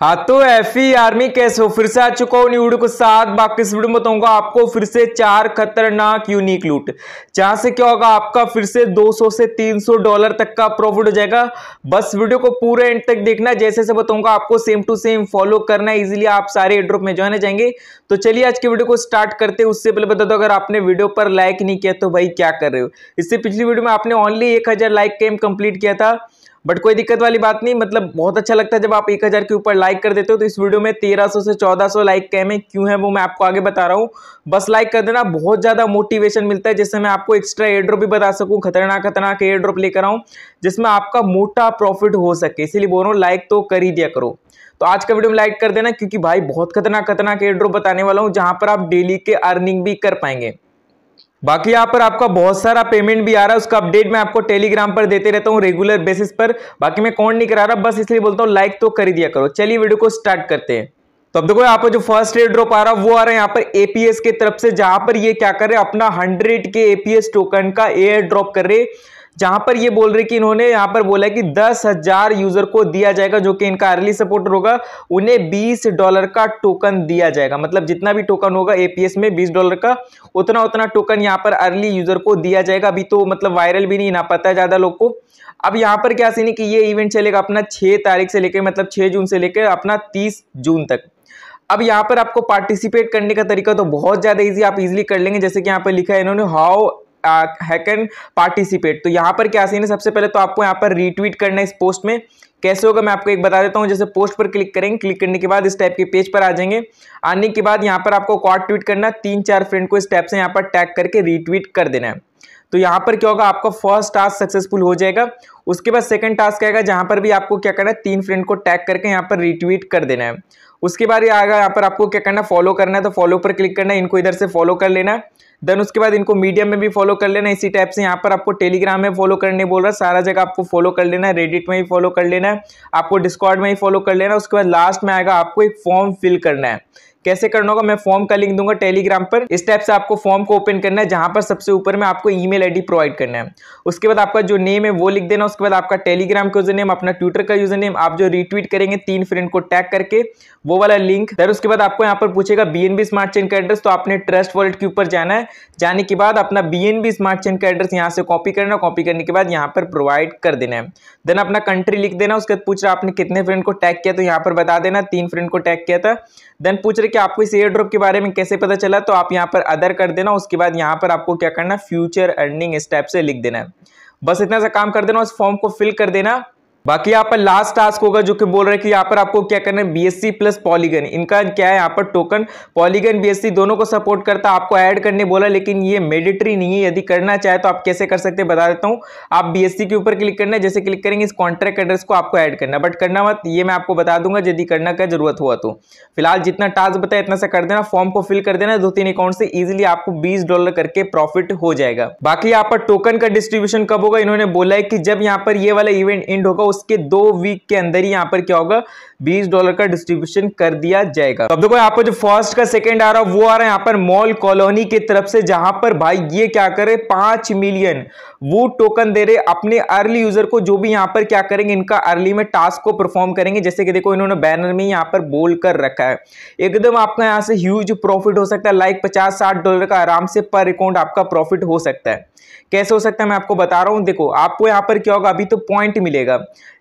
हाँ तो F E army कैसे हो फिर से आ चुका हूँ न्यूड को साथ बाकी इस वीडियो में बताऊंगा आपको फिर से चार खतरनाक यूनिक लूट जहां से क्या होगा आपका फिर से 200 से 300 डॉलर तक का प्रॉफिट हो जाएगा बस वीडियो को पूरे एंड तक देखना जैसे से बताऊंगा आपको सेम टू सेम फॉलो करना है इजिली आप सारे एड्रोप में ज्वाइन जाएंगे तो चलिए आज के वीडियो को स्टार्ट करते हैं उससे पहले बता दो अगर आपने वीडियो पर लाइक नहीं किया तो भाई क्या कर रहे हो इससे पिछली वीडियो में आपने ओनली एक लाइक कैम कंप्लीट किया था बट कोई दिक्कत वाली बात नहीं मतलब बहुत अच्छा लगता है जब आप एक हज़ार के ऊपर लाइक कर देते हो तो इस वीडियो में तेरह सौ से चौदह सौ लाइक कैम है क्यों है वो मैं आपको आगे बता रहा हूँ बस लाइक कर देना बहुत ज़्यादा मोटिवेशन मिलता है जिससे मैं आपको एक्स्ट्रा एयर ड्रॉप भी बता सकूँ खतरनाक खतरनाक एयर ड्रॉप लेकर आऊँ जिसमें आपका मोटा प्रॉफिट हो सके इसीलिए बोल रहा हूँ लाइक तो कर ही दिया करो तो आज का वीडियो में लाइक कर देना क्योंकि भाई बहुत खतरनाक खतरनाक एयर ड्रॉप बताने वाला हूँ जहाँ पर आप डेली के अर्निंग भी कर पाएंगे बाकी यहाँ पर आपका बहुत सारा पेमेंट भी आ रहा है उसका अपडेट मैं आपको टेलीग्राम पर देते रहता हूँ रेगुलर बेसिस पर बाकी मैं कौन नहीं करा रहा बस इसलिए बोलता हूँ लाइक तो कर दिया करो चलिए वीडियो को स्टार्ट करते हैं तो अब देखो यहाँ पर जो फर्स्ट एड ड्रॉप आ रहा है वो आ रहा है यहाँ पर एपीएस के तरफ से जहां पर ये क्या कर रहे हैं अपना हंड्रेड के एपीएस टोकन का एयर ड्रॉप कर रहे हैं जहां पर ये बोल रहे कि इन्होंने यहां पर बोला कि दस हजार यूजर को दिया जाएगा जो कि इनका अर्ली सपोर्टर होगा उन्हें बीस डॉलर का टोकन दिया जाएगा मतलब जितना भी टोकन होगा एपीएस में बीस डॉलर का उतना उतना टोकन यहाँ पर अर्ली यूजर को दिया जाएगा अभी तो मतलब वायरल भी नहीं ना पता है ज़्यादा लोग को अब यहाँ पर क्या सीन है कि ये इवेंट चलेगा अपना छह तारीख से लेकर मतलब छह जून से लेकर अपना तीस जून तक अब यहाँ पर आपको पार्टिसिपेट करने का तरीका तो बहुत ज़्यादा इजी आप इजीली कर लेंगे जैसे कि यहाँ पर लिखा है इन्होंने हाउ हैकन पार्टिसिपेट तो यहाँ पर क्या सीन है सबसे पहले तो आपको यहाँ पर रीट्वीट करना है इस पोस्ट में कैसे होगा मैं आपको एक बता देता हूँ जैसे पोस्ट पर क्लिक करेंगे क्लिक करने के बाद इस टाइप के पेज पर आ जाएंगे आने के बाद यहाँ पर आपको कॉड ट्वीट करना तीन चार फ्रेंड को इस टाइप से यहाँ पर टैग करके रीट्वीट कर देना है तो यहाँ पर क्या होगा आपका फर्स्ट टास्क सक्सेसफुल हो जाएगा उसके बाद सेकंड टास्क आएगा जहाँ पर भी आपको क्या करना है तीन फ्रेंड को टैग करके यहाँ पर रिट्वीट कर देना है उसके बाद ये आएगा यहाँ पर आपको क्या करना है फॉलो करना है तो फॉलो पर क्लिक करना है इनको इधर से फॉलो कर लेना है देन उसके बाद इनको मीडियम में भी फॉलो कर लेना इसी टाइप से यहाँ पर आपको टेलीग्राम में फॉलो करने बोल रहा है सारा जगह आपको फॉलो कर लेना है रेडिट में ही फॉलो कर लेना है आपको डिस्कॉर्ड में ही फॉलो कर लेना उसके बाद लास्ट में आएगा आपको एक फॉर्म फिल करना है कैसे करना होगा मैं फॉर्म का लिंक दूंगा टेलीग्राम पर इस टाइप से आपको फॉर्म को ओपन करना है जहां पर सबसे ऊपर में आपको ईमेल आईडी प्रोवाइड करना है उसके बाद आपका जो नेम है वो लिख देना उसके बाद आपका टेलीग्राम का यूजर नेम अपना ट्विटर का यूजर नेम आप जो रिट्वीट करेंगे तीन फ्रेंड को टैग करके वो वाला लिंक दर उसके बाद आपको यहाँ पर पूछेगा बीएनबी स्मार्ट चेन का एड्रेस तो आपने ट्रस्ट वॉलेट के ऊपर जाना है जाने के बाद अपना बीएनबी स्मार्ट चेन का एड्रेस यहाँ से कॉपी करना कॉपी करने के बाद यहाँ पर प्रोवाइड कर देना है देन अपना कंट्री लिख देना उसके बाद पूछ रहा आपने कितने फ्रेंड को टैग किया तो यहाँ पर बता देना तीन फ्रेंड को टैग किया था देन पूछ रहे कि आपको इस एयर ड्रॉप के बारे में कैसे पता चला तो आप यहाँ पर अदर कर देना उसके बाद यहाँ पर आपको क्या करना फ्यूचर अर्निंग स्टेप से लिख देना है बस इतना सा काम कर देना उस फॉर्म को फिल कर देना बाकी यहाँ पर लास्ट टास्क होगा जो कि बोल रहे हैं कि यहाँ पर आपको क्या करना है बीएससी प्लस पॉलीगन इनका क्या है यहाँ पर टोकन पॉलीगन बीएससी दोनों को सपोर्ट करता आपको ऐड करने बोला लेकिन ये मेडिटरी नहीं है यदि करना चाहे तो आप कैसे कर सकते हैं बता देता हूँ आप बीएससी के ऊपर क्लिक करना है जैसे क्लिक करेंगे इस कॉन्ट्रैक्ट एड्रेस को आपको ऐड करना बट करना मत ये मैं आपको बता दूंगा यदि करना का जरूरत हुआ तो फिलहाल जितना टास्क बताया इतना सा कर देना फॉर्म को फिल कर देना दो तीन अकाउंट से ईजिली आपको बीस डॉलर करके प्रॉफिट हो जाएगा बाकी यहाँ पर टोकन का डिस्ट्रीब्यूशन कब होगा इन्होंने बोला है कि जब यहाँ पर ये वाला इवेंट एंड होगा उसके दो वीक के अंदर ही यहाँ पर क्या होगा बीस डॉलर का डिस्ट्रीब्यूशन कर दिया जाएगा अब देखो यहाँ पर जो फर्स्ट का सेकेंड आ रहा है वो आ रहा है यहाँ पर मॉल कॉलोनी की तरफ से जहां पर भाई ये क्या करे पांच मिलियन वो टोकन दे रहे अपने अर्ली यूजर को जो भी यहाँ पर क्या करेंगे इनका अर्ली में टास्क को परफॉर्म करेंगे जैसे कि देखो इन्होंने बैनर में यहाँ पर बोल कर रखा है एकदम आपका यहाँ से ह्यूज प्रॉफिट हो सकता है लाइक पचास साठ डॉलर का आराम से पर अकाउंट आपका प्रॉफिट हो सकता है कैसे हो सकता है मैं आपको बता रहा हूं देखो आपको यहां पर क्या होगा अभी तो पॉइंट मिलेगा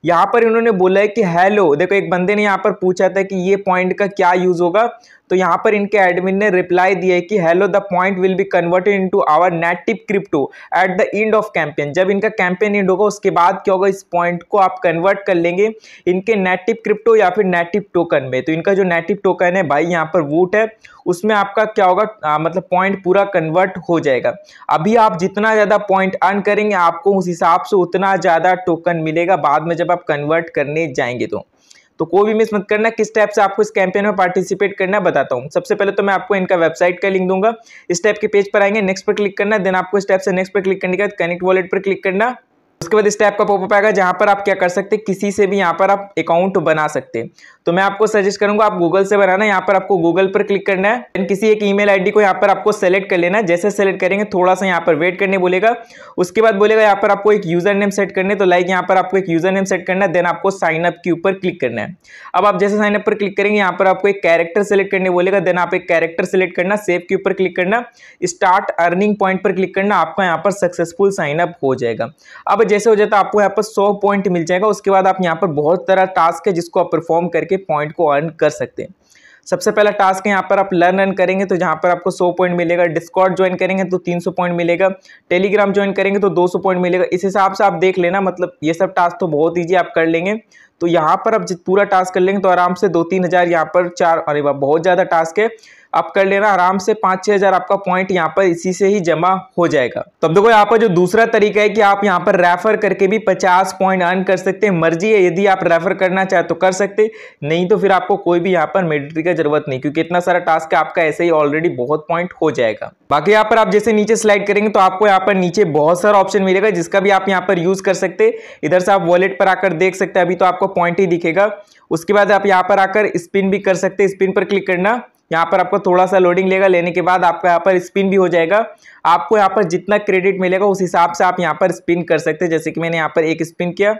यहाँ पर इन्होंने बोला है कि हेलो देखो एक बंदे ने यहाँ पर पूछा था कि ये पॉइंट का क्या यूज़ होगा तो यहाँ पर इनके एडमिन ने रिप्लाई दिया है कि hello the point will be converted into our native crypto at the end of campaign जब इनका कैंपेन एंड होगा उसके बाद क्या होगा इस पॉइंट को आप कन्वर्ट कर लेंगे इनके नेटिव क्रिप्टो या फिर नेटिव टोकन में तो इनका जो नेटिव टोकन है भाई यहाँ पर वूट है उसमें आपका क्या होगा आ, मतलब पॉइंट पूरा कन्वर्ट हो जाएगा अभी आप जितना ज़्यादा पॉइंट अर्न करेंगे आपको उस हिसाब से उतना ज़्यादा टोकन मिलेगा बाद में जब आप कन्वर्ट करने जाएंगे तो तो कोई भी मिस मत करना किस टाइप से आपको इस कैंपेन में पार्टिसिपेट करना बताता हूँ सबसे पहले तो मैं आपको इनका वेबसाइट का लिंक दूंगा इस टाइप के पेज पर आएंगे नेक्स्ट पर क्लिक करना देन आपको इस टाइप से नेक्स्ट पर क्लिक करने के बाद कनेक्ट वॉलेट पर क्लिक करना उसके बाद इस टाइप का पॉपअप आएगा जहाँ पर आप क्या कर सकते हैं किसी से भी यहाँ पर आप अकाउंट बना सकते हैं तो मैं आपको सजेस्ट करूंगा आप गूगल से बनाना यहाँ पर आपको गूगल पर क्लिक करना है एंड किसी एक ईमेल आईडी को यहाँ पर आपको सेलेक्ट कर लेना है जैसे सेलेक्ट करेंगे थोड़ा सा यहाँ पर वेट करने बोलेगा उसके बाद बोलेगा यहाँ पर आपको एक यूजर नेम सेट करने तो लाइक यहाँ पर आपको एक यूजर नेम सेट करना है देन आपको साइन अप के ऊपर क्लिक करना है अब आप जैसे साइन अप पर क्लिक करेंगे यहाँ पर आपको एक कैरेक्टर सेलेक्ट करने बोलेगा देन आप एक कैरेक्टर सेलेक्ट करना सेव के ऊपर क्लिक करना स्टार्ट अर्निंग पॉइंट पर क्लिक करना आपका यहाँ पर सक्सेसफुल साइन अप हो जाएगा अब जैसे हो जाता है आपको यहाँ पर सौ पॉइंट मिल जाएगा उसके बाद आप यहाँ पर बहुत तरह टास्क है जिसको आप परफॉर्म करके करके पॉइंट को अर्न कर सकते हैं सबसे पहला टास्क है यहाँ पर आप लर्न अर्न करेंगे तो जहाँ पर आपको 100 पॉइंट मिलेगा डिस्कॉर्ड ज्वाइन करेंगे तो 300 पॉइंट मिलेगा टेलीग्राम ज्वाइन करेंगे तो 200 पॉइंट मिलेगा इस हिसाब से आप देख लेना मतलब ये सब टास्क तो बहुत ईजी आप कर लेंगे तो यहाँ पर आप पूरा टास्क कर लेंगे तो आराम से दो तीन हज़ार यहाँ पर चार अरे वाह बहुत ज़्यादा टास्क है आप कर लेना आराम से पाँच छः हज़ार आपका पॉइंट यहाँ पर इसी से ही जमा हो जाएगा तो अब देखो यहाँ पर जो दूसरा तरीका है कि आप यहाँ पर रेफर करके भी पचास पॉइंट अर्न कर सकते हैं मर्जी है यदि आप रेफर करना चाहे तो कर सकते नहीं तो फिर आपको कोई भी यहाँ पर मेडिट्री का जरूरत नहीं क्योंकि इतना सारा टास्क है आपका ऐसे ही ऑलरेडी बहुत पॉइंट हो जाएगा बाकी यहाँ पर आप जैसे नीचे स्लाइड करेंगे तो आपको यहाँ पर नीचे बहुत सारा ऑप्शन मिलेगा जिसका भी आप यहाँ पर यूज़ कर सकते इधर से आप वॉलेट पर आकर देख सकते हैं अभी तो आपको पॉइंट ही दिखेगा उसके बाद आप यहाँ पर आकर स्पिन भी कर सकते स्पिन पर क्लिक करना यहाँ पर आपका थोड़ा सा लोडिंग लेगा लेने के बाद आपका यहाँ पर स्पिन भी हो जाएगा आपको यहाँ पर जितना क्रेडिट मिलेगा उस हिसाब से आप यहाँ पर स्पिन कर सकते हैं जैसे कि मैंने यहाँ पर एक स्पिन किया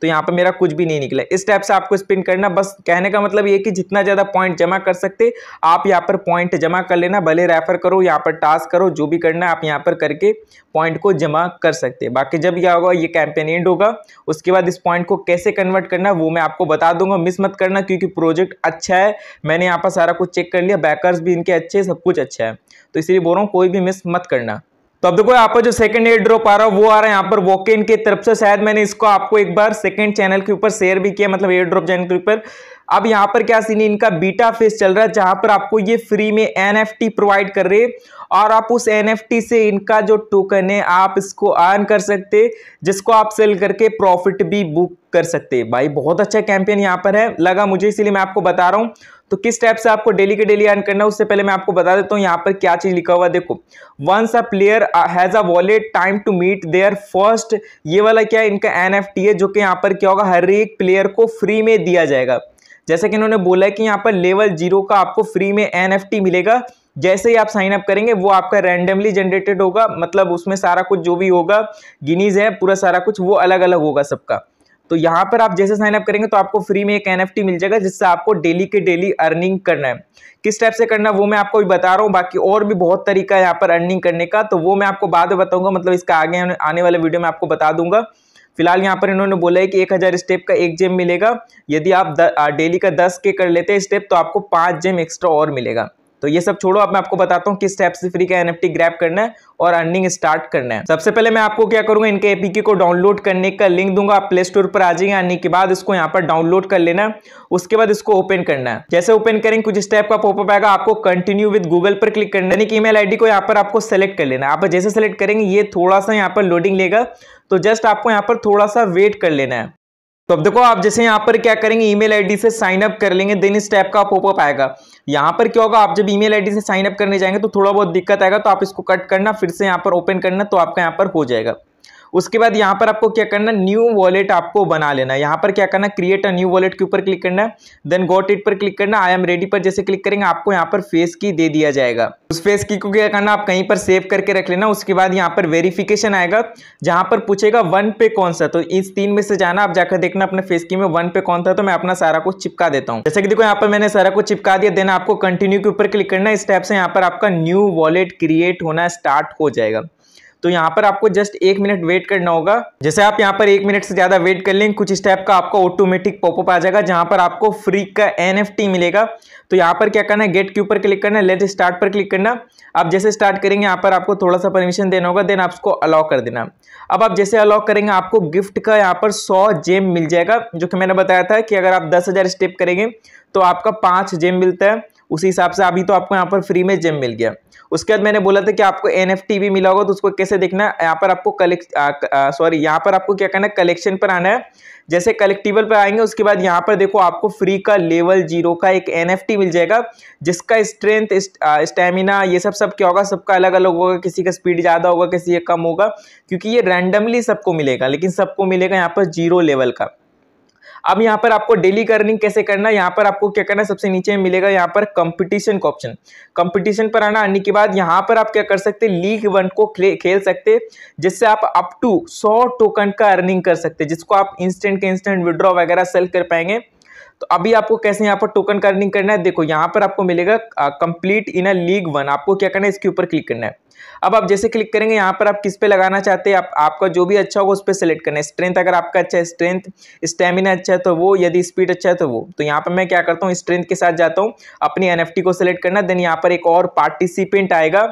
तो यहाँ पर मेरा कुछ भी नहीं निकला इस टाइप से आपको स्पिन करना बस कहने का मतलब ये कि जितना ज़्यादा पॉइंट जमा कर सकते आप यहाँ पर पॉइंट जमा कर लेना भले रेफर करो यहाँ पर टास्क करो जो भी करना है आप यहाँ पर करके पॉइंट को जमा कर सकते बाकी जब यह होगा ये कैंपेन एंड होगा उसके बाद इस पॉइंट को कैसे कन्वर्ट करना वो मैं आपको बता दूंगा मिस मत करना क्योंकि प्रोजेक्ट अच्छा है मैंने यहाँ पर सारा कुछ चेक कर लिया बैकर्स भी इनके अच्छे सब कुछ अच्छा है तो इसलिए बोल रहा हूँ कोई भी मिस मत करना तो अब देखो यहाँ पर जो सेकंड एयर ड्रॉप आ रहा है वो आ रहा है यहाँ पर वॉकिन के तरफ से शायद मैंने इसको आपको एक बार सेकंड चैनल के ऊपर शेयर भी किया मतलब एयर ड्रॉप चैनल के ऊपर अब यहाँ पर क्या सीन इनका बीटा फेस चल रहा है जहां पर आपको ये फ्री में एनएफटी प्रोवाइड कर रहे और आप उस एनएफटी से इनका जो टोकन है आप इसको अर्न कर सकते जिसको आप सेल करके प्रॉफिट भी बुक कर सकते भाई बहुत अच्छा कैंपेन यहाँ पर है लगा मुझे इसीलिए मैं आपको बता रहा हूँ तो किस टाइप से आपको डेली के डेली अर्न करना है उससे पहले मैं आपको बता देता हूँ यहाँ पर क्या चीज़ लिखा हुआ देखो once a player has a wallet time to meet there first ये वाला क्या है इनका एन है जो कि यहाँ पर क्या होगा हर एक प्लेयर को फ्री में दिया जाएगा जैसे कि इन्होंने बोला है कि यहाँ पर लेवल जीरो का आपको फ्री में एन मिलेगा जैसे ही आप साइन अप करेंगे वो आपका रैंडमली जनरेटेड होगा मतलब उसमें सारा कुछ जो भी होगा गिनीज है पूरा सारा कुछ वो अलग अलग होगा सबका तो यहाँ पर आप जैसे साइनअप करेंगे तो आपको फ्री में एक एन मिल जाएगा जिससे आपको डेली के डेली अर्निंग करना है किस टाइप से करना है वो मैं आपको भी बता रहा हूँ बाकी और भी बहुत तरीका है यहाँ पर अर्निंग करने का तो वो मैं आपको बाद में बताऊंगा मतलब इसका आगे आने वाले वीडियो में आपको बता दूंगा फिलहाल यहाँ पर इन्होंने बोला है कि एक हज़ार स्टेप का एक जेम मिलेगा यदि आप डेली का दस के कर लेते हैं स्टेप तो आपको पाँच जेम एक्स्ट्रा और मिलेगा तो ये सब छोड़ो अब मैं आपको बताता हूँ किस स्टेप से फ्री का एनएफटी ग्रैप करना है और अर्निंग स्टार्ट करना है सबसे पहले मैं आपको क्या करूंगा इनके एपीके को डाउनलोड करने का लिंक दूंगा आप प्ले स्टोर पर आ जाएंगे आने के बाद इसको यहाँ पर डाउनलोड कर लेना है उसके बाद इसको ओपन करना है जैसे ओपन करेंगे कुछ स्टेप का पॉपअप आएगा आपको कंटिन्यू विद गूगल पर क्लिक करना यानी कि ईमेल आईडी को यहाँ पर आपको सेलेक्ट कर लेना है आप जैसे सेलेक्ट करेंगे ये थोड़ा सा यहाँ पर लोडिंग लेगा तो जस्ट आपको यहाँ पर थोड़ा सा वेट कर लेना है तो अब देखो आप जैसे यहाँ पर क्या करेंगे ईमेल आईडी से साइन अप कर लेंगे देन इस टाइप का पॉपअप आएगा यहाँ पर क्या होगा आप जब ईमेल आईडी से साइन अप करने जाएंगे तो थोड़ा बहुत दिक्कत आएगा तो आप इसको कट करना फिर से यहाँ पर ओपन करना तो आपका यहाँ पर हो जाएगा उसके बाद यहाँ पर आपको क्या करना न्यू वॉलेट आपको बना लेना यहाँ पर क्या करना क्रिएट अ न्यू वॉलेट के ऊपर क्लिक करना है देन गॉट इट पर क्लिक करना आई एम रेडी पर जैसे क्लिक करेंगे आपको यहाँ पर फेस की दे दिया जाएगा उस फेस की को क्या करना आप कहीं पर सेव करके रख लेना उसके बाद यहाँ पर वेरिफिकेशन आएगा जहाँ पर पूछेगा वन पे कौन सा तो इस तीन में से जाना आप जाकर देखना अपने फेस की में वन पे कौन था तो मैं अपना सारा कुछ चिपका देता हूँ जैसे कि देखो यहाँ पर मैंने सारा कुछ चिपका दिया देन आपको कंटिन्यू के ऊपर क्लिक करना इस टाइप से यहाँ पर आपका न्यू वॉलेट क्रिएट होना स्टार्ट हो जाएगा तो यहाँ पर आपको जस्ट एक मिनट वेट करना होगा जैसे आप यहाँ पर एक मिनट से ज़्यादा वेट कर लेंगे कुछ स्टेप का आपका ऑटोमेटिक पॉपअप आ जाएगा जहाँ पर आपको फ्री का एन मिलेगा तो यहाँ पर क्या करना है गेट के ऊपर क्लिक करना है लेट स्टार्ट पर क्लिक करना आप जैसे स्टार्ट करेंगे यहाँ पर आपको थोड़ा सा परमिशन देना होगा देन आपको अलाउ कर देना अब आप जैसे अलाउ करेंगे आपको गिफ्ट का यहाँ पर सौ जेम मिल जाएगा जो कि मैंने बताया था कि अगर आप दस हज़ार स्टेप करेंगे तो आपका पाँच जेम मिलता है उसी हिसाब से अभी तो आपको यहाँ पर फ्री में जेम मिल गया उसके बाद मैंने बोला था कि आपको एन भी मिला होगा तो उसको कैसे देखना है यहाँ पर आपको कलेक्ट सॉरी यहाँ पर आपको क्या करना है कलेक्शन पर आना है जैसे कलेक्टिबल पर आएंगे उसके बाद यहाँ पर देखो आपको फ्री का लेवल जीरो का एक एन मिल जाएगा जिसका स्ट्रेंथ स्टेमिना ये सब सब क्या होगा सबका अलग अलग होगा किसी का स्पीड ज़्यादा होगा किसी का कम होगा क्योंकि ये रैंडमली सबको मिलेगा लेकिन सबको मिलेगा यहाँ पर जीरो लेवल का अब यहाँ पर आपको डेली अर्निंग कैसे करना है यहाँ पर आपको क्या करना है सबसे नीचे में मिलेगा यहाँ पर कंपटीशन का ऑप्शन कंपटीशन पर आना आने के बाद यहाँ पर आप क्या कर सकते हैं लीग वन को खेल सकते जिससे आप अप टू सौ टोकन का अर्निंग कर सकते जिसको आप इंस्टेंट के इंस्टेंट विड्रॉ वगैरह सेल कर पाएंगे तो अभी आपको कैसे यहाँ पर टोकन का अर्निंग करना है देखो यहाँ पर आपको मिलेगा complete in a league one आपको क्या करना है इसके ऊपर क्लिक करना है अब आप जैसे क्लिक करेंगे यहाँ पर आप किस पे लगाना चाहते हैं आप आपका जो भी अच्छा होगा उस पर सेलेक्ट करना है स्ट्रेंथ अगर आपका अच्छा है स्ट्रेंथ स्टेमिना अच्छा है तो वो यदि स्पीड अच्छा है तो वो तो यहाँ पर मैं क्या करता हूँ स्ट्रेंथ के साथ जाता हूँ अपनी एन को सेलेक्ट करना देन यहाँ पर एक और पार्टिसिपेंट आएगा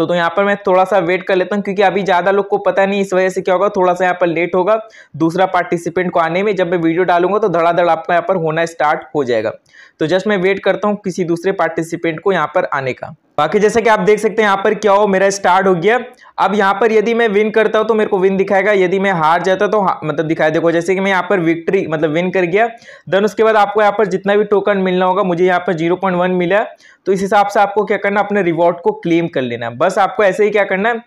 तो, तो यहाँ पर मैं थोड़ा सा वेट कर लेता हूँ क्योंकि अभी ज़्यादा लोग को पता नहीं इस वजह से क्या होगा थोड़ा सा यहाँ पर लेट होगा दूसरा पार्टिसिपेंट को आने में जब मैं वीडियो डालूंगा तो धड़ाधड़ आपका यहाँ पर होना स्टार्ट हो जाएगा तो जस्ट मैं वेट करता हूँ किसी दूसरे पार्टिसिपेंट को यहाँ पर आने का बाकी जैसे कि आप देख सकते हैं यहाँ पर क्या हो मेरा स्टार्ट हो गया अब यहाँ पर यदि मैं विन करता हूँ तो मेरे को विन दिखाएगा यदि मैं हार जाता तो मतलब दिखाई देखो जैसे कि मैं यहाँ पर विक्ट्री मतलब विन कर गया देन उसके बाद आपको यहाँ पर जितना भी टोकन मिलना होगा मुझे यहाँ पर जीरो पॉइंट वन मिला तो इस हिसाब से आपको क्या करना अपने रिवॉर्ड को क्लेम कर लेना है बस आपको ऐसे ही क्या करना है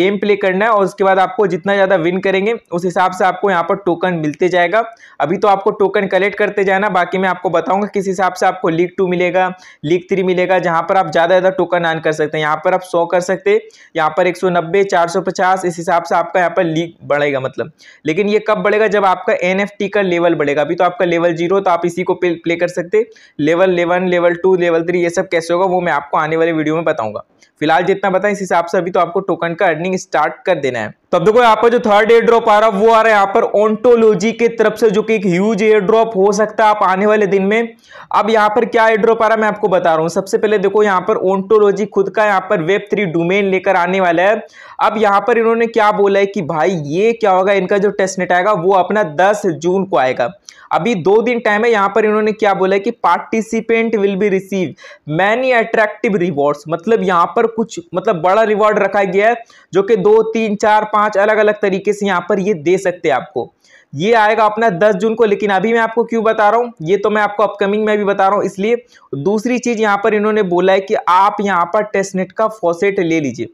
गेम प्ले करना है और उसके बाद आपको जितना ज़्यादा विन करेंगे उस हिसाब से आपको यहाँ पर टोकन मिलते जाएगा अभी तो आपको टोकन कलेक्ट करते जाना बाकी मैं आपको बताऊंगा किस हिसाब से आपको लीग टू मिलेगा लीग थ्री मिलेगा जहाँ पर आप ज़्यादा ज़्यादा टोकन वन अर्न कर सकते हैं यहाँ पर आप सौ कर सकते हैं यहाँ पर एक सौ नब्बे चार सौ पचास इस हिसाब से आपका यहाँ पर लीक बढ़ेगा मतलब लेकिन ये कब बढ़ेगा जब आपका एन एफ टी का लेवल बढ़ेगा अभी तो आपका लेवल जीरो तो आप इसी को प्ले कर सकते level eleven level two level three ये सब कैसे होगा वो मैं आपको आने वाले वीडियो में बताऊँगा फिलहाल जितना बताएं इस हिसाब से अभी तो आपको टोकन का अर्निंग स्टार्ट कर देना है तो अब देखो यहाँ पर जो थर्ड एयर ड्रॉप आ रहा है वो आ रहा है यहाँ पर ओंटोलॉजी के तरफ से जो कि एक ह्यूज एयर ड्रॉप हो सकता है आप आने वाले दिन में अब यहाँ पर क्या एयर ड्रॉप आ रहा है मैं आपको बता रहा हूँ सबसे पहले देखो यहाँ पर ओंटोलॉजी खुद का यहाँ पर वेब थ्री डोमेन लेकर आने वाला है अब यहाँ पर इन्होंने क्या बोला है कि भाई ये क्या होगा इनका जो टेस्ट नेट आएगा वो अपना दस जून को आएगा अभी दो दिन टाइम है यहाँ पर इन्होंने क्या बोला है कि participant will be receive many attractive rewards मतलब यहाँ पर कुछ मतलब बड़ा रिवॉर्ड रखा गया है जो कि दो तीन चार पांच अलग अलग तरीके से यहाँ पर ये दे सकते हैं आपको ये आएगा अपना 10 जून को लेकिन अभी मैं आपको क्यों बता रहा हूँ ये तो मैं आपको अपकमिंग में भी बता रहा हूँ इसलिए दूसरी चीज़ यहाँ पर इन्होंने बोला है कि आप यहाँ पर टेस्टनेट का फॉसेट ले लीजिए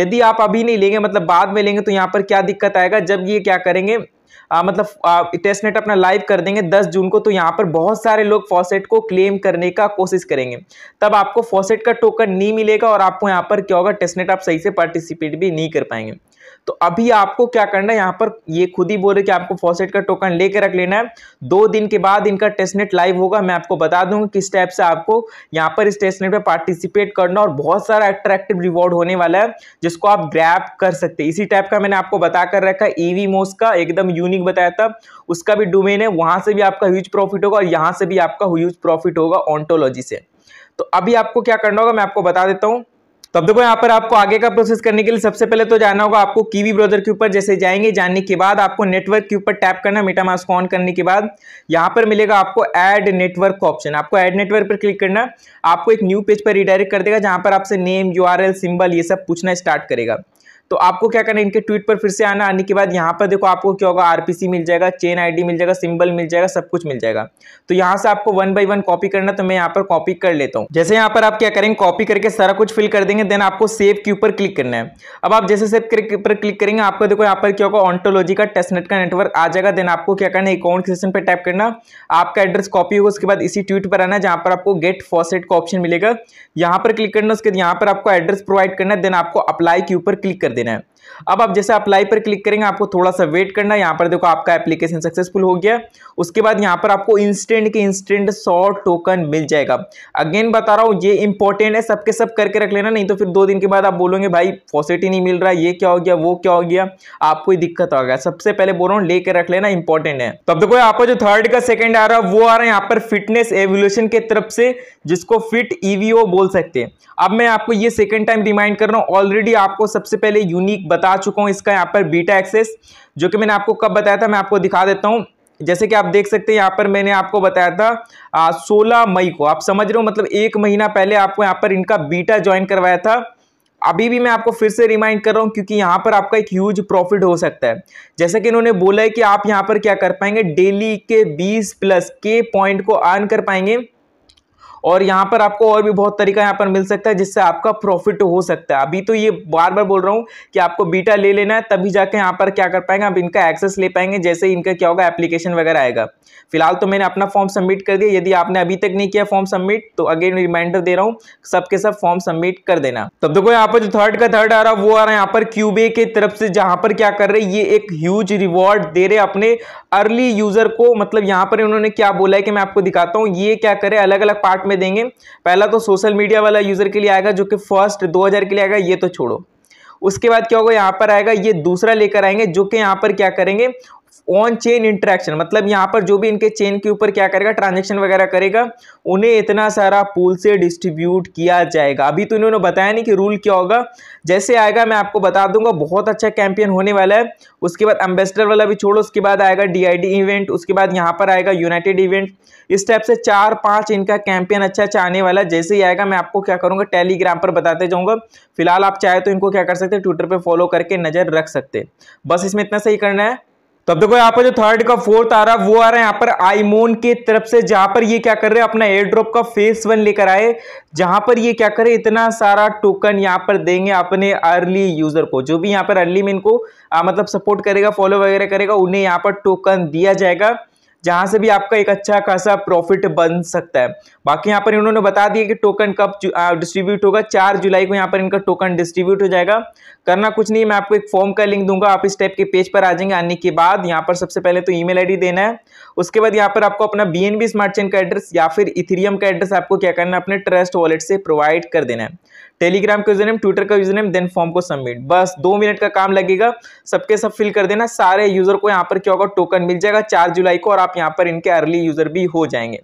यदि आप अभी नहीं लेंगे मतलब बाद में लेंगे तो यहाँ पर क्या दिक्कत आएगा जब ये क्या करेंगे आ, मतलब टेस्ट नेट अपना लाइव कर देंगे दस जून को तो यहाँ पर बहुत सारे लोग फॉसेट को क्लेम करने का कोशिश करेंगे तब आपको फॉसेट का टोकन नहीं मिलेगा और आपको यहाँ पर क्या होगा टेस्ट नेट आप सही से पार्टिसिपेट भी नहीं कर पाएंगे तो अभी आपको क्या करना है यहाँ पर ये खुद ही बोल रहे कि आपको फॉसेट का टोकन लेकर रख लेना है दो दिन के बाद इनका टेस्टनेट लाइव होगा मैं आपको बता दूंगा किस टाइप से आपको यहाँ पर इस टेस्टनेट पे पार्टिसिपेट करना और बहुत सारा अट्रैक्टिव रिवॉर्ड होने वाला है जिसको आप ग्रैप कर सकते इसी टाइप का मैंने आपको बताकर रखा ईवी मोस e का एकदम यूनिक बताया था उसका भी डोमेन है वहां से भी आपका ह्यूज प्रॉफिट होगा और यहाँ से भी आपका ह्यूज प्रॉफिट होगा ऑन्टोलॉजी से तो अभी आपको क्या करना होगा मैं आपको बता देता हूँ तो अब देखो यहाँ पर आपको आगे का प्रोसेस करने के लिए सबसे पहले तो जाना होगा आपको कीवी ब्राउजर के ऊपर जैसे जाएंगे जाने के बाद आपको नेटवर्क के ऊपर टैप करना मेटामास को ऑन करने के बाद यहाँ पर मिलेगा आपको ऐड नेटवर्क का ऑप्शन आपको ऐड नेटवर्क पर क्लिक करना आपको एक न्यू पेज पर रिडायरेक्ट कर देगा जहाँ पर आपसे नेम यू सिंबल ये सब पूछना स्टार्ट करेगा तो आपको क्या करना है इनके ट्वीट पर फिर से आना आने के बाद यहाँ पर देखो आपको क्या होगा आरपीसी मिल जाएगा चेन आईडी मिल जाएगा सिंबल मिल जाएगा सब कुछ मिल जाएगा तो यहाँ से आपको वन बाई वन कॉपी करना तो मैं यहाँ पर कॉपी कर लेता हूँ जैसे यहाँ पर आप क्या करेंगे कॉपी करके सारा कुछ फिल कर देंगे देन आपको सेव के ऊपर क्लिक करना है अब आप जैसे सेव पर क्लिक करेंगे आपको देखो यहाँ पर क्या होगा ऑन्टोलॉजी का टेस्टनेट का नेटवर्क आ जाएगा देन आपको क्या करना है अकाउंट सेक्शन पर टाइप करना आपका एड्रेस कॉपी होगा उसके बाद इसी ट्वीट पर आना जहाँ पर आपको गेट फॉसेट का ऑप्शन मिलेगा यहाँ पर क्लिक करना उसके बाद यहाँ पर आपको एड्रेस प्रोवाइड करना देन आपको अप्लाई के ऊपर क्लिक कर ದಿನ अब आप जैसे अप्लाई पर क्लिक करेंगे आपको थोड़ा सा वेट करना है यहाँ पर देखो आपका एप्लीकेशन सक्सेसफुल हो गया उसके बाद यहाँ पर आपको इंस्टेंट के इंस्टेंट सौ टोकन मिल जाएगा अगेन बता रहा हूँ ये इंपॉर्टेंट है सबके सब करके रख लेना नहीं तो फिर दो दिन के बाद आप बोलोगे भाई फॉसिट ही नहीं मिल रहा ये क्या हो गया वो क्या हो गया आपको दिक्कत आ गया सबसे पहले बोल रहा हूँ लेकर रख लेना इंपॉर्टेंट है तो अब देखो यहाँ जो थर्ड का सेकेंड आ रहा है वो आ रहा है यहाँ पर फिटनेस एवोल्यूशन के तरफ से जिसको फिट ईवीओ e बोल सकते हैं अब मैं आपको ये सेकंड टाइम रिमाइंड कर रहा हूँ ऑलरेडी आपको सबसे पहले यूनिक बता चुका हूँ इसका यहाँ पर बीटा एक्सेस जो कि मैंने आपको कब बताया था मैं आपको दिखा देता हूँ जैसे कि आप देख सकते हैं यहाँ पर मैंने आपको बताया था सोलह मई को आप समझ रहे हो मतलब एक महीना पहले आपको यहाँ पर इनका बीटा ज्वाइन करवाया था अभी भी मैं आपको फिर से रिमाइंड कर रहा हूँ क्योंकि यहाँ पर आपका एक ह्यूज प्रॉफिट हो सकता है जैसे कि इन्होंने बोला है कि आप यहाँ पर क्या कर पाएंगे डेली के 20 प्लस के पॉइंट को अर्न कर पाएंगे और यहाँ पर आपको और भी बहुत तरीका यहाँ पर मिल सकता है जिससे आपका प्रॉफिट हो सकता है अभी तो ये बार बार बोल रहा हूँ कि आपको बीटा ले लेना है तभी जाके यहाँ पर क्या कर पाएंगे आप इनका एक्सेस ले पाएंगे जैसे इनका क्या होगा एप्लीकेशन वगैरह आएगा फिलहाल तो मैंने अपना फॉर्म सबमिट कर दिया यदि आपने अभी तक नहीं किया फॉर्म सबमिट तो अगेन रिमाइंडर दे रहा हूँ सबके सब फॉर्म सबमिट कर देना तब देखो यहाँ पर जो थर्ड का थर्ड आ रहा वो आ रहा है यहाँ पर क्यूबे के तरफ से जहाँ पर क्या कर रहे ये एक ह्यूज रिवॉर्ड दे रहे अपने अर्ली यूजर को मतलब यहाँ पर उन्होंने क्या बोला है कि मैं आपको दिखाता हूँ ये क्या करे अलग अलग पार्ट में देंगे पहला तो सोशल मीडिया वाला यूज़र के लिए आएगा जो कि फर्स्ट 2000 के लिए आएगा ये तो छोड़ो उसके बाद क्या होगा यहाँ पर आएगा ये दूसरा लेकर आएंगे जो कि यहाँ पर क्या करेंगे ऑन चेन इंट्रैक्शन मतलब यहाँ पर जो भी इनके चेन के ऊपर क्या करेगा ट्रांजेक्शन वगैरह करेगा उन्हें इतना सारा पूल से डिस्ट्रीब्यूट किया जाएगा अभी तो इन्होंने बताया नहीं कि रूल क्या होगा जैसे आएगा मैं आपको बता दूंगा बहुत अच्छा कैंपियन होने वाला है उसके बाद एम्बेसडर वाला भी छोड़ो उसके बाद आएगा डी इवेंट उसके बाद यहाँ पर आएगा यूनाइटेड इवेंट इस टाइप से चार पाँच इनका कैंपियन अच्छा अच्छा आने वाला है जैसे ही आएगा मैं आपको क्या करूँगा टेलीग्राम पर बताते जाऊँगा फिलहाल आप चाहे तो इनको क्या कर सकते हैं ट्विटर पर फॉलो करके नज़र रख सकते हैं बस इसमें इतना सही करना है तो अब देखो यहाँ पर जो थर्ड का फोर्थ आ रहा है वो आ रहा है यहाँ पर आईमोन के तरफ से जहां पर ये क्या कर रहे हैं अपना एयर ड्रॉप का फेस वन लेकर आए जहां पर ये क्या करे इतना सारा टोकन यहाँ पर देंगे अपने अर्ली यूजर को जो भी यहाँ पर अर्ली में इनको आ, मतलब सपोर्ट करेगा फॉलो वगैरह करेगा उन्हें यहाँ पर टोकन दिया जाएगा जहां से भी आपका एक अच्छा खासा प्रॉफिट बन सकता है बाकी यहाँ पर इन्होंने बता दिया कि टोकन कब डिस्ट्रीब्यूट होगा चार जुलाई को यहाँ पर इनका टोकन डिस्ट्रीब्यूट हो जाएगा करना कुछ नहीं मैं आपको एक फॉर्म का लिंक दूंगा आप इस टाइप के पेज पर आ जाएंगे आने के बाद यहाँ पर सबसे पहले तो ई मेल देना है उसके बाद यहाँ पर आपको अपना बी स्मार्ट चेन का एड्रेस या फिर इथिरियम का एड्रेस आपको क्या करना है अपने ट्रस्ट वॉलेट से प्रोवाइड कर देना है टेलीग्राम का यूजर नेम ट्विटर का यूजर नेम देन फॉर्म को सबमिट बस दो मिनट का काम लगेगा सबके सब फिल कर देना सारे यूजर को यहाँ पर क्या होगा टोकन मिल जाएगा चार जुलाई को और आप यहाँ पर इनके अर्ली यूजर भी हो जाएंगे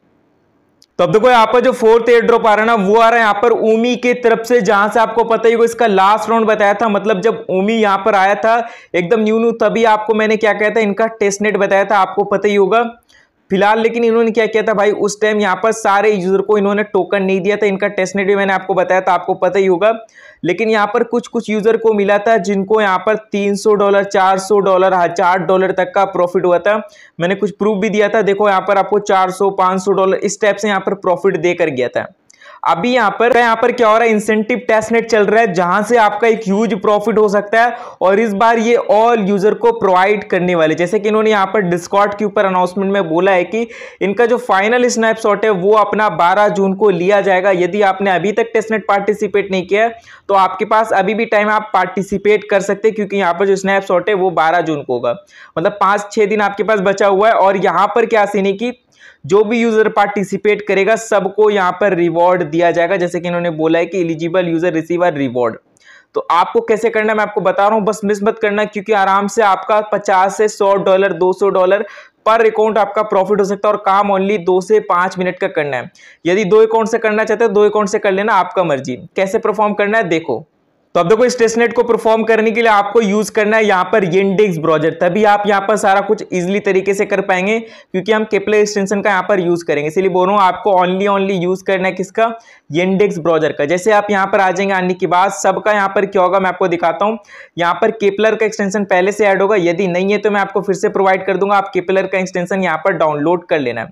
तो अब देखो यहाँ पर जो फोर्थ एयर ड्रॉप आ रहा है ना वो आ रहा है यहाँ पर उमी के तरफ से जहां से आपको पता ही इसका लास्ट राउंड बताया था मतलब जब उमी यहाँ पर आया था एकदम न्यू न्यू तभी आपको मैंने क्या कहता था इनका टेस्ट नेट बताया था आपको पता ही होगा फिलहाल लेकिन इन्होंने क्या किया था भाई उस टाइम यहाँ पर सारे यूज़र को इन्होंने टोकन नहीं दिया था इनका टेस्टनेट भी मैंने आपको बताया था आपको पता ही होगा लेकिन यहाँ पर कुछ कुछ यूज़र को मिला था जिनको यहाँ पर 300 डॉलर 400 डॉलर हजार डॉलर तक का प्रॉफिट हुआ था मैंने कुछ प्रूफ भी दिया था देखो यहाँ पर आपको चार सौ डॉलर इस टाइप से यहाँ पर प्रॉफिट देकर गया था अभी यहाँ पर यहाँ पर क्या हो रहा है इंसेंटिव टेस्टनेट चल रहा है जहां से आपका एक ह्यूज प्रॉफिट हो सकता है और इस बार ये ऑल यूजर को प्रोवाइड करने वाले जैसे कि इन्होंने यहाँ पर डिस्कॉट के ऊपर अनाउंसमेंट में बोला है कि इनका जो फाइनल स्नैपशॉट है वो अपना बारह जून को लिया जाएगा यदि आपने अभी तक टेस्टनेट पार्टिसिपेट नहीं किया तो आपके पास अभी भी टाइम आप पार्टिसिपेट कर सकते हैं क्योंकि यहां पर जो स्नैपशॉट है वो बारह जून को होगा मतलब पांच छह दिन आपके पास बचा हुआ है और यहाँ पर क्या सीने की जो भी यूजर पार्टिसिपेट करेगा सबको यहाँ पर रिवॉर्ड दिया जाएगा जैसे कि इन्होंने बोला है कि एलिजिबल यूजर रिसीव रिवॉर्ड तो आपको कैसे करना है मैं आपको बता रहा हूँ बस मिस मत करना क्योंकि आराम से आपका 50 से 100 डॉलर 200 डॉलर पर अकाउंट आपका प्रॉफिट हो सकता है और काम ओनली दो से पाँच मिनट का करना है यदि दो अकाउंट से करना चाहते हो दो अकाउंट से कर लेना आपका मर्जी कैसे परफॉर्म करना है देखो तो अब देखो इस को परफॉर्म करने के लिए आपको यूज करना है यहाँ पर इंडेक्स ब्राउजर तभी आप यहाँ पर सारा कुछ इजिली तरीके से कर पाएंगे क्योंकि हम केपले एक्सटेंशन का यहाँ पर यूज करेंगे इसलिए बोल रहा हूँ आपको ओनली ओनली यूज करना है किसका इंडेक्स ब्राउजर का जैसे आप यहाँ पर आ जाएंगे आने के बाद सबका यहाँ पर क्या होगा मैं आपको दिखाता हूँ यहाँ पर केपलर का एक्सटेंशन पहले से ऐड होगा यदि नहीं है तो मैं आपको फिर से प्रोवाइड कर दूंगा आप केपलर का एक्सटेंशन यहाँ पर डाउनलोड कर लेना है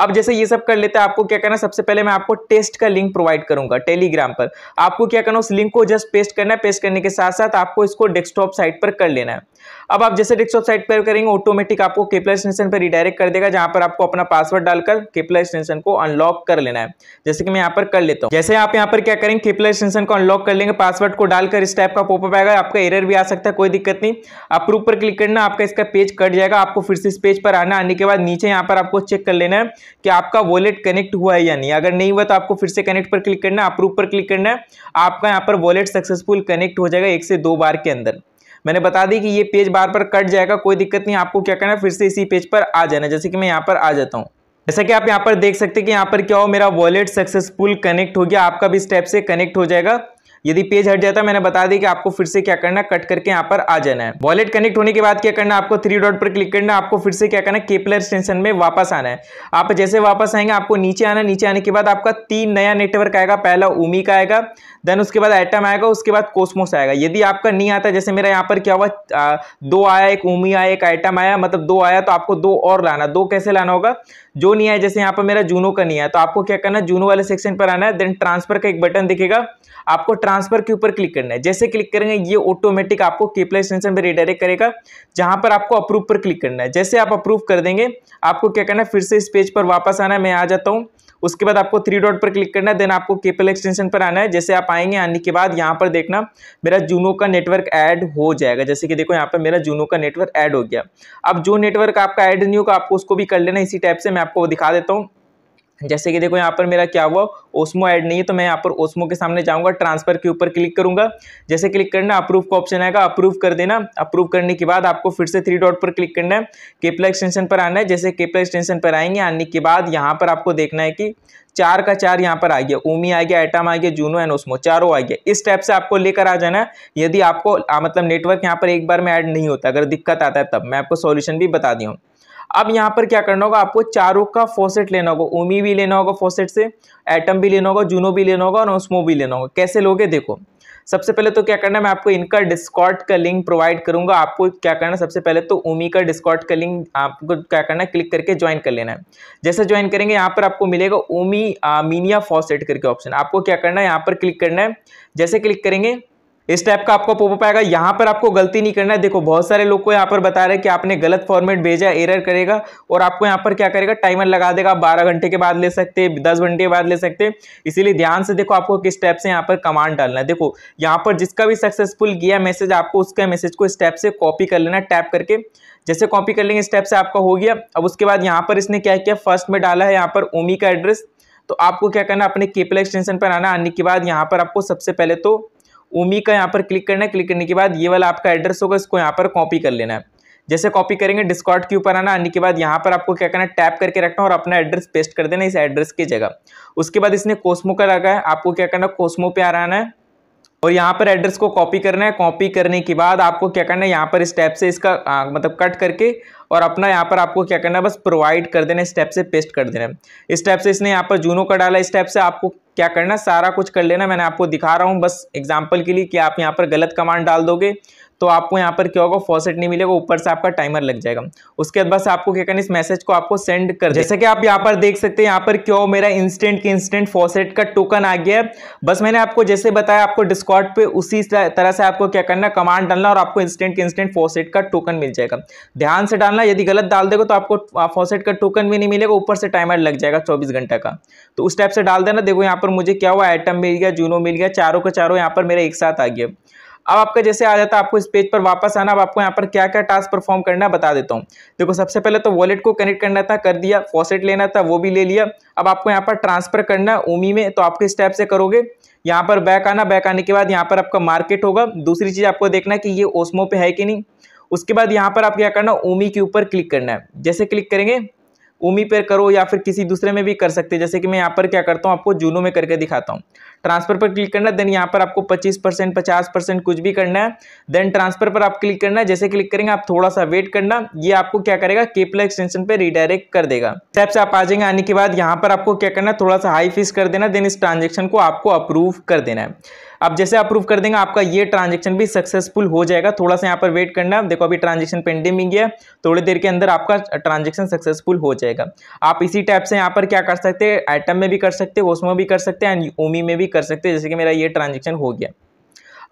अब जैसे ये सब कर लेते हैं आपको क्या करना सबसे पहले मैं आपको टेस्ट का लिंक प्रोवाइड करूंगा टेलीग्राम पर आपको क्या करना उस लिंक को जस्ट पेस्ट करना है पेस्ट करने के साथ साथ आपको इसको डेस्कटॉप साइट पर कर लेना है अब आप जैसे डेस्कटॉप साइट पर करेंगे ऑटोमेटिक आपको केपला एक्सटेंशन पर रिडायरेक्ट कर देगा जहां पर आपको अपना पासवर्ड डालकर केपला एक्सटेंशन को अनलॉक कर लेना है जैसे कि मैं यहाँ पर कर लेता हूँ जैसे आप यहाँ पर क्या करेंगे केपला एक्सटेंशन को अनलॉक कर लेंगे पासवर्ड को डालकर इस टाइप का पोपअप आएगा आपका एरर भी आ सकता है कोई दिक्कत नहीं अप्रूव पर क्लिक करना आपका इसका पेज कट जाएगा आपको फिर से इस पेज पर आना आने के बाद नीचे यहाँ पर आपको चेक कर लेना है कि आपका वॉलेट कनेक्ट हुआ है या नहीं अगर नहीं हुआ तो आपको फिर से कनेक्ट पर क्लिक करना है अप्रूव पर क्लिक करना है आपका यहाँ पर वॉलेट सक्सेसफुल कनेक्ट हो जाएगा एक से दो बार के अंदर मैंने बता दी कि ये पेज बार बार कट जाएगा कोई दिक्कत नहीं आपको क्या करना है फिर से इसी पेज पर आ जाना जैसे कि मैं यहाँ पर आ जाता हूँ जैसा कि आप यहाँ पर देख सकते हैं कि यहाँ पर क्या हो मेरा वॉलेट सक्सेसफुल कनेक्ट हो गया आपका भी स्टेप से कनेक्ट हो जाएगा यदि पेज हट जाता है मैंने बता दी कि आपको फिर से क्या करना कट करके यहाँ पर आ जाना है वॉलेट कनेक्ट होने के बाद क्या करना आपको थ्री डॉट पर क्लिक करना आपको फिर से क्या करना है केपलर स्टेशन में वापस आना है आप जैसे वापस आएंगे आपको नीचे आना नीचे आने के बाद आपका तीन नया नेटवर्क आएगा पहला उमी का आएगा देन उसके बाद एटम आएगा उसके बाद कोस्मोस आएगा यदि आपका नहीं आता जैसे मेरा यहाँ पर क्या हुआ दो आया एक उमी आया एक आइटम आया मतलब दो आया तो आपको दो और लाना दो कैसे लाना होगा जो नहीं आया जैसे यहाँ पर मेरा जूनो का नहीं आया तो आपको क्या करना जूनो वाले सेक्शन पर आना है देन ट्रांसफर का एक बटन दिखेगा आपको ट्रांसफर के ऊपर क्लिक करना है जैसे क्लिक करेंगे ये ऑटोमेटिक आपको केपला एक्सटेंशन पर रिडायरेक्ट करेगा जहां पर आपको अप्रूव पर क्लिक करना है जैसे आप अप्रूव कर देंगे आपको क्या करना है फिर से इस पेज पर वापस आना है मैं आ जाता हूँ उसके बाद आपको थ्री डॉट पर क्लिक करना है देन आपको केपल एक्सटेंशन पर आना है जैसे आप आएंगे आने के बाद यहाँ पर देखना मेरा जूनो का नेटवर्क ऐड हो जाएगा जैसे कि देखो यहाँ पर मेरा जूनो का नेटवर्क ऐड हो गया अब जो नेटवर्क आपका ऐड नहीं होगा आपको उसको भी कर लेना इसी टाइप से मैं आपको दिखा देता हूँ जैसे कि देखो यहाँ पर मेरा क्या हुआ ओस्मो ऐड नहीं है तो मैं यहाँ पर ओस्मो के सामने जाऊँगा ट्रांसफ़र के ऊपर क्लिक करूँगा जैसे क्लिक करना अप्रूव का ऑप्शन आएगा अप्रूव कर देना अप्रूव करने के बाद आपको फिर से थ्री डॉट पर क्लिक करना है केपला एक्सटेंशन पर आना है जैसे केपला एक्सटेंशन पर आएंगे आने के बाद यहाँ पर आपको देखना है कि चार का चार यहाँ पर आ गया ओमी आ गया एटम आ गया जूनो एंड ओस्मो चारों आ गया इस टाइप से आपको लेकर आ जाना है यदि आपको मतलब नेटवर्क यहाँ पर एक बार में ऐड नहीं होता अगर दिक्कत आता है तब मैं आपको सॉल्यूशन भी बता दी हूँ अब यहाँ पर क्या करना होगा आपको चारों का फोसेट लेना होगा ओमी भी लेना होगा फोसेट से एटम भी लेना होगा जूनो भी लेना होगा और ओस्मो भी लेना होगा कैसे लोगे देखो सबसे पहले तो क्या करना है मैं आपको इनका डिस्कॉट का लिंक प्रोवाइड करूंगा आपको क्या करना है सबसे पहले तो उमी का डिस्कॉट का लिंक आपको क्या करना है क्लिक करके ज्वाइन कर लेना है जैसे ज्वाइन करेंगे यहाँ पर आपको मिलेगा उमी मीनिया फॉसेट करके ऑप्शन आपको क्या करना है यहाँ पर क्लिक करना है जैसे क्लिक करेंगे इस टाइप का आपका पोपअप आएगा यहाँ पर आपको गलती नहीं करना है देखो बहुत सारे लोग को यहाँ पर बता रहे हैं कि आपने गलत फॉर्मेट भेजा एरर करेगा और आपको यहाँ पर क्या करेगा टाइमर लगा देगा आप बारह घंटे के बाद ले सकते हैं दस घंटे के बाद ले सकते हैं इसीलिए ध्यान से देखो आपको किस स्टेप से यहाँ पर कमांड डालना है देखो यहाँ पर जिसका भी सक्सेसफुल किया मैसेज आपको उसका मैसेज को स्टेप से कॉपी कर लेना टैप करके जैसे कॉपी कर लेंगे स्टेप से आपका हो गया अब उसके बाद यहाँ पर इसने क्या किया फर्स्ट में डाला है यहाँ पर ओमी का एड्रेस तो आपको क्या करना अपने केपल एक्सटेंशन पर आना आने के बाद यहाँ पर आपको सबसे पहले तो ओमी का यहाँ पर क्लिक करना है क्लिक करने के बाद ये वाला आपका एड्रेस होगा इसको यहाँ पर कॉपी कर लेना है जैसे कॉपी करेंगे डिस्कॉर्ड के ऊपर आना आने के बाद यहाँ पर आपको क्या करना है टैप करके रखना और अपना एड्रेस पेस्ट कर देना इस एड्रेस की जगह उसके बाद इसने कोस्मो का लगा है आपको क्या करना है कोस्मो पे आ रहा है और यहाँ पर एड्रेस को कॉपी करना है कॉपी करने के बाद आपको क्या करना है यहाँ पर इस टैप से इसका आ, मतलब कट करके और अपना यहाँ पर आपको क्या करना है बस प्रोवाइड कर देना इस टाइप से पेस्ट कर देना इस टाइप से इसने यहाँ पर जूनो का डाला इस टाइप से आपको क्या करना सारा कुछ कर लेना मैंने आपको दिखा रहा हूँ बस एग्जाम्पल के लिए कि आप यहाँ पर गलत कमांड डाल दोगे तो आपको यहाँ पर क्या होगा फॉसेट नहीं मिलेगा ऊपर से आपका टाइमर लग जाएगा उसके बाद बस आपको क्या करना इस मैसेज को आपको सेंड कर जैसे कि आप यहाँ पर देख सकते हैं यहाँ पर क्यों मेरा इंस्टेंट इंस्टेंट फॉसेट का टोकन आ गया है बस मैंने आपको जैसे बताया आपको डिस्कॉट पे उसी तरह से आपको क्या करना कमांड डालना और आपको इंस्टेंट इंस्टेंट फॉसेट का टोकन मिल जाएगा ध्यान से डालना यदि गलत डाल देगा तो आपको फॉसेट का टोकन भी नहीं मिलेगा ऊपर से टाइमर लग जाएगा चौबीस घंटा का तो उस टाइप से डाल देना देखो यहाँ पर मुझे क्या हुआ आइटम मिल गया जूनो मिल गया चारों का चारों यहाँ पर मेरा एक साथ आ गया अब आपका जैसे आ जाता है आपको इस पेज पर वापस आना अब आपको यहाँ पर क्या क्या टास्क परफॉर्म करना है बता देता हूँ देखो सबसे पहले तो वॉलेट को कनेक्ट करना था कर दिया फॉसेट लेना था वो भी ले लिया अब आपको यहाँ पर ट्रांसफर करना है ओमी में तो आप किस टाइप से करोगे यहाँ पर बैक आना बैक आने के बाद यहाँ पर आपका मार्केट होगा दूसरी चीज़ आपको देखना है कि ये ओस्मो पे है कि नहीं उसके बाद यहाँ पर आप क्या करना ओमी के ऊपर क्लिक करना है जैसे क्लिक करेंगे ओमी पर करो या फिर किसी दूसरे में भी कर सकते हैं जैसे कि मैं यहाँ पर क्या करता हूँ आपको जूनो में करके दिखाता हूँ ट्रांसफर पर क्लिक करना देन यहाँ पर आपको पच्चीस परसेंट पचास परसेंट कुछ भी करना है देन ट्रांसफर पर आप क्लिक करना है जैसे क्लिक करेंगे आप थोड़ा सा वेट करना ये आपको क्या करेगा केपला एक्सटेंशन पर रिडायरेक्ट कर देगा स्टेप से आप आ जाएंगे आने के बाद यहाँ पर आपको क्या करना है थोड़ा सा हाई फीस कर देना देन इस ट्रांजेक्शन को आपको अप्रूव कर देना है अब जैसे अप्रूव कर देंगे आपका ये ट्रांजेक्शन भी सक्सेसफुल हो जाएगा थोड़ा सा यहाँ पर वेट करना देखो अभी ट्रांजेक्शन पेंडिंग है थोड़ी देर के अंदर आपका ट्रांजेक्शन सक्सेसफुल हो जाएगा आप इसी टाइप से यहाँ पर क्या कर सकते हैं आइटम में भी कर सकते हैं ओसमो भी कर सकते हैं एंड ओमी में भी कर सकते हैं जैसे कि मेरा ये ट्रांजेक्शन हो गया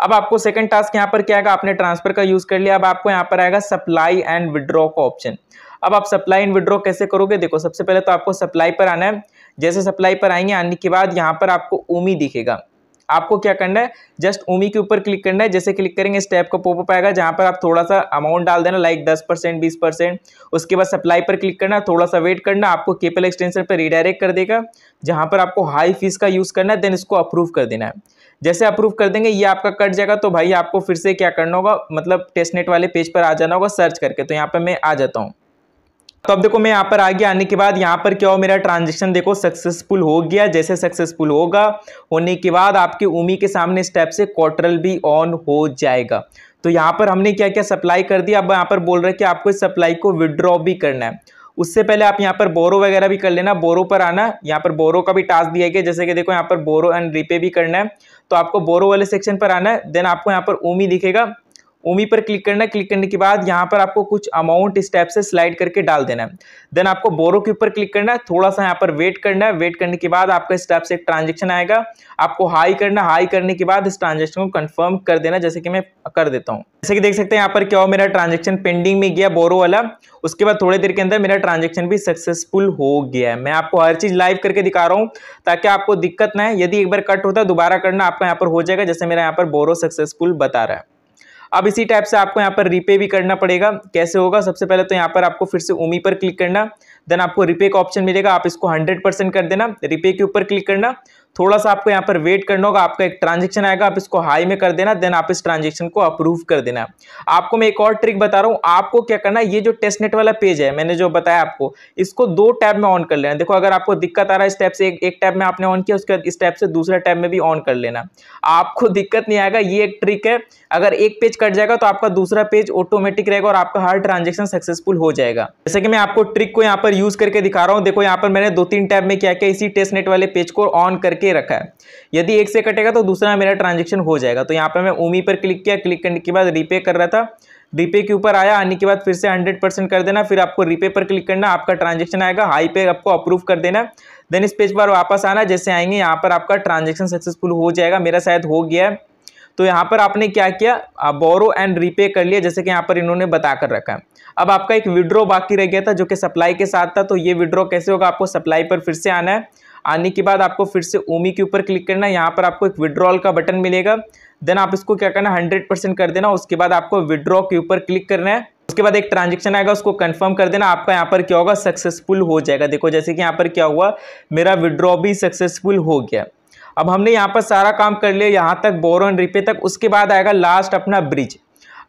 अब आपको सेकंड टास्क यहाँ पर क्या आएगा आपने ट्रांसफर का यूज़ कर लिया अब आपको यहाँ पर आएगा सप्लाई एंड विड्रॉ का ऑप्शन अब आप सप्लाई एंड विड्रॉ कैसे करोगे देखो सबसे पहले तो आपको सप्लाई पर आना है जैसे सप्लाई पर आएंगे आने के बाद यहाँ पर आपको ओमी दिखेगा आपको क्या करना है जस्ट ओमी के ऊपर क्लिक करना है जैसे क्लिक करेंगे इस टैप का पोपअप आएगा जहाँ पर आप थोड़ा सा अमाउंट डाल देना लाइक दस परसेंट बीस परसेंट उसके बाद सप्लाई पर क्लिक करना थोड़ा सा वेट करना आपको केपल एक्सटेंशन पर रिडायरेक्ट कर देगा जहाँ पर आपको हाई फीस का यूज़ करना है देन इसको अप्रूव कर देना है जैसे अप्रूव कर देंगे ये आपका कट जाएगा तो भाई आपको फिर से क्या करना होगा मतलब टेस्टनेट वाले पेज पर आ जाना होगा सर्च करके तो यहाँ पर मैं आ जाता हूँ तो अब देखो मैं यहाँ पर आगे आने के बाद यहाँ पर क्या हो मेरा ट्रांजेक्शन देखो सक्सेसफुल हो गया जैसे सक्सेसफुल होगा होने के बाद आपके उमी के सामने स्टेप से क्वार्टरल भी ऑन हो जाएगा तो यहाँ पर हमने क्या क्या सप्लाई कर दिया अब यहाँ पर बोल रहे हैं कि आपको इस सप्लाई को विदड्रॉ भी करना है उससे पहले आप यहाँ पर बोरो वगैरह भी कर लेना बोरो पर आना यहाँ पर बोरो का भी टास्क दिया गया जैसे कि देखो यहाँ पर बोरो एंड रिपे भी करना है तो आपको बोरो वाले सेक्शन पर आना है देन आपको यहाँ पर उमी दिखेगा ओमी पर क्लिक करना है क्लिक करने के बाद यहाँ पर आपको कुछ अमाउंट स्टेप से स्लाइड करके डाल देना है देन आपको बोरो के ऊपर क्लिक करना है थोड़ा सा यहाँ पर वेट करना है वेट करने के बाद आपका स्टेप से एक ट्रांजेक्शन आएगा आपको हाई करना हाई करने के बाद इस ट्रांजेक्शन को कन्फर्म कर देना जैसे कि मैं कर देता हूँ जैसे कि देख सकते हैं यहाँ पर क्या हो मेरा ट्रांजेक्शन पेंडिंग में गया बोरो वाला उसके बाद थोड़ी देर के अंदर मेरा ट्रांजेक्शन भी सक्सेसफुल हो गया है मैं आपको हर चीज़ लाइव करके दिखा रहा हूँ ताकि आपको दिक्कत ना है यदि एक बार कट होता है दोबारा करना आपका यहाँ पर हो जाएगा जैसे मेरा यहाँ पर बोरो सक्सेसफुल बता रहा है अब इसी टाइप से आपको यहाँ पर रिपे भी करना पड़ेगा कैसे होगा सबसे पहले तो यहाँ पर आपको फिर से उमी पर क्लिक करना देन आपको रिपे का ऑप्शन मिलेगा आप इसको हंड्रेड परसेंट कर देना रिपे के ऊपर क्लिक करना थोड़ा सा आपको यहाँ पर वेट करना होगा आपका एक ट्रांजेक्शन आएगा आप इसको हाई में कर देना देन आप इस ट्रांजेक्शन को अप्रूव कर देना आपको मैं एक और ट्रिक बता रहा हूँ आपको क्या करना है ये जो नेट वाला पेज है मैंने जो बताया आपको इसको दो टैब में ऑन कर लेना देखो अगर आपको दिक्कत आ रहा है इस से एक, एक टैब में आपने ऑन किया उसके बाद इस से दूसरे टैब में भी ऑन कर लेना आपको दिक्कत नहीं आएगा ये एक ट्रिक है अगर एक पेज कट जाएगा तो आपका दूसरा पेज ऑटोमेटिक रहेगा और आपका हर ट्रांजेक्शन सक्सेसफुल हो जाएगा जैसे कि मैं आपको ट्रिक को यहाँ पर यूज करके दिखा रहा हूँ देखो यहाँ पर मैंने दो तीन टैब में क्या किया इसी टेस्ट नेट वाले पेज को ऑन करके करके रखा है यदि एक से कटेगा तो दूसरा मेरा ट्रांजेक्शन हो जाएगा तो यहाँ पर मैं ओमी पर क्लिक किया क्लिक करने के बाद रीपे कर रहा था रीपे के ऊपर आया आने के बाद फिर से हंड्रेड परसेंट कर देना फिर आपको रीपे पर क्लिक करना आपका ट्रांजेक्शन आएगा हाई पे आपको अप्रूव कर देना देन इस पेज पर वापस आना जैसे आएंगे यहाँ पर आपका ट्रांजेक्शन सक्सेसफुल हो जाएगा मेरा शायद हो गया है तो यहाँ पर आपने क्या किया बोरो एंड रीपे कर लिया जैसे कि यहाँ पर इन्होंने बता कर रखा है अब आपका एक विड्रॉ बाकी रह गया था जो कि सप्लाई के साथ था तो ये विड्रॉ कैसे होगा आपको सप्लाई पर फिर से आना है आने के बाद आपको फिर से ओमी के ऊपर क्लिक करना है यहाँ पर आपको एक विड्रॉल का बटन मिलेगा देन आप इसको क्या करना हंड्रेड परसेंट कर देना उसके बाद आपको विड्रॉ के ऊपर क्लिक करना है उसके बाद एक ट्रांजेक्शन आएगा उसको कंफर्म कर देना आपका यहाँ पर क्या होगा सक्सेसफुल हो जाएगा देखो जैसे कि यहाँ पर क्या हुआ मेरा विड्रॉ भी सक्सेसफुल हो गया अब हमने यहाँ पर सारा काम कर लिया यहाँ तक एंड रिपे तक उसके बाद आएगा लास्ट अपना ब्रिज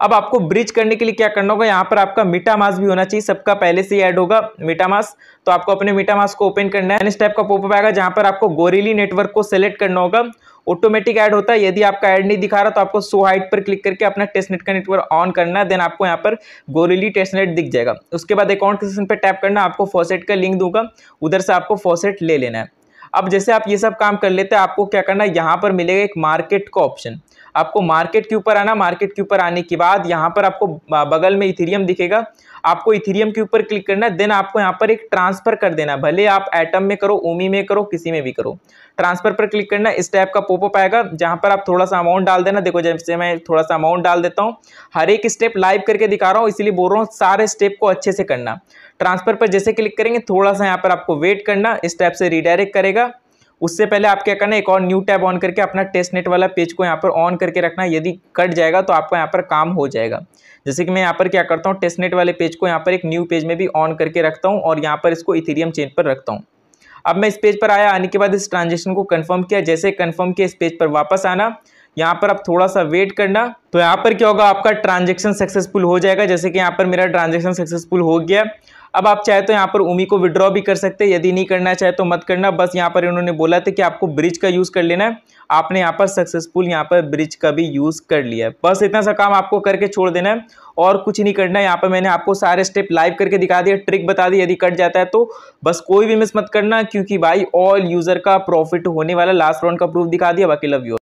अब आपको ब्रिज करने के लिए क्या करना होगा यहाँ पर आपका मीटामास भी होना चाहिए सबका पहले से ऐड होगा मीटामास तो आपको अपने मीटामास को ओपन करना है नेक्स्ट टाइप का पोपअप आएगा जहाँ पर आपको गोरेली नेटवर्क को सेलेक्ट करना होगा ऑटोमेटिक ऐड होता है यदि आपका ऐड नहीं दिखा रहा तो आपको सो हाइट पर क्लिक करके अपना टेस्टनेट का नेटवर्क ऑन करना है देन आपको यहाँ पर गोरेली टेस्टनेट दिख जाएगा उसके बाद अकाउंट पर टैप करना आपको फॉसेट का लिंक दूंगा उधर से आपको फॉसेट ले लेना है अब जैसे आप ये सब काम कर लेते हैं आपको क्या करना है यहाँ पर मिलेगा एक मार्केट का ऑप्शन आपको मार्केट के ऊपर आना मार्केट के ऊपर आने के बाद यहाँ पर आपको बगल में इथेरियम दिखेगा आपको इथेरियम के ऊपर क्लिक करना देन आपको यहाँ पर एक ट्रांसफर कर देना भले आप एटम में करो ओमी में करो किसी में भी करो ट्रांसफर पर क्लिक करना इस टाइप का पोपअप आएगा जहाँ पर आप थोड़ा सा अमाउंट डाल देना देखो जैसे मैं थोड़ा सा अमाउंट डाल देता हूँ हर एक स्टेप लाइव करके दिखा रहा हूँ इसलिए बोल रहा हूँ सारे स्टेप को अच्छे से करना ट्रांसफर पर जैसे क्लिक करेंगे थोड़ा सा यहाँ पर आपको वेट करना इस टाइप से रिडायरेक्ट करेगा उससे पहले आप क्या करना एक और न्यू टैब ऑन करके अपना टेस्ट नेट वाला पेज को यहाँ पर ऑन करके रखना यदि कट जाएगा तो आपका यहाँ पर काम हो जाएगा जैसे कि मैं यहाँ पर क्या करता हूँ टेस्ट नेट वाले पेज को यहाँ पर एक न्यू पेज में भी ऑन करके रखता हूँ और यहाँ पर इसको इथेरियम चेन पर रखता हूँ अब मैं इस पेज पर आया आने के बाद इस ट्रांजेक्शन को कन्फर्म किया जैसे कन्फर्म किया इस पेज पर वापस आना यहाँ पर आप थोड़ा सा वेट करना तो यहाँ पर क्या होगा आपका ट्रांजेक्शन सक्सेसफुल हो जाएगा जैसे कि यहाँ पर मेरा ट्रांजेक्शन सक्सेसफुल हो गया अब आप चाहे तो यहाँ पर उमी को विड्रॉ भी कर सकते हैं यदि नहीं करना चाहे तो मत करना बस यहाँ पर इन्होंने बोला था कि आपको ब्रिज का यूज़ कर लेना है आपने यहाँ पर सक्सेसफुल यहाँ पर ब्रिज का भी यूज़ कर लिया है बस इतना सा काम आपको करके छोड़ देना है और कुछ नहीं करना है यहाँ पर मैंने आपको सारे स्टेप लाइव करके दिखा दिया ट्रिक बता दी यदि कट जाता है तो बस कोई भी मिस मत करना क्योंकि भाई ऑल यूज़र का प्रॉफिट होने वाला लास्ट राउंड का प्रूफ दिखा दिया बाकी लव यू